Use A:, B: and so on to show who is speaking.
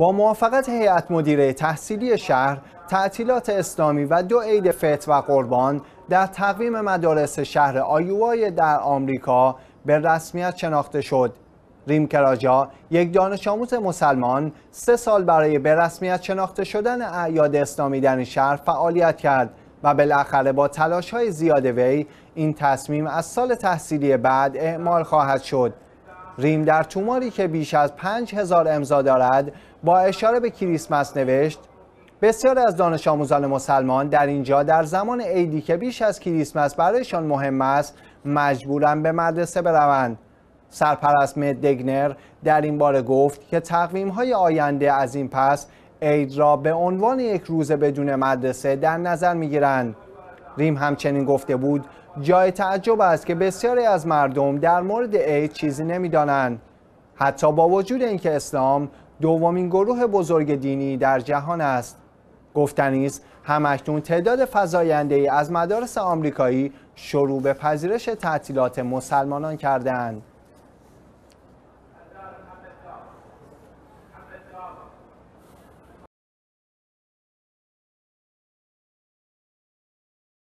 A: با موافقت هیئت مدیره تحصیلی شهر تعطیلات اسلامی و دو عید فطر و قربان در تقویم مدارس شهر آیوای در آمریکا به رسمیت شناخته شد ریم کراجا یک دانش آموز مسلمان سه سال برای به رسمیت شناخته شدن اعیاد اسلامی در این شهر فعالیت کرد و بالاخره با تلاش های زیاد وی این تصمیم از سال تحصیلی بعد اعمال خواهد شد ریم در توماری که بیش از 5000 امضا دارد با اشاره به کریسمس نوشت بسیار از دانش آموزان مسلمان در اینجا در زمان عیدی که بیش از کریسمس برایشان مهم است مجبورن به مدرسه بروند سرپرست دگنر در این باره گفت که تقویم های آینده از این پس عید را به عنوان یک روز بدون مدرسه در نظر می گیرند ریم همچنین گفته بود جای تعجب است که بسیاری از مردم در مورد عید چیزی نمیدانند حتی با وجود اینکه اسلام دومین گروه بزرگ دینی در جهان است گفتنی است همکنون تعداد فضاینده ای از مدارس آمریکایی شروع به پذیرش تعطیلات مسلمانان کردند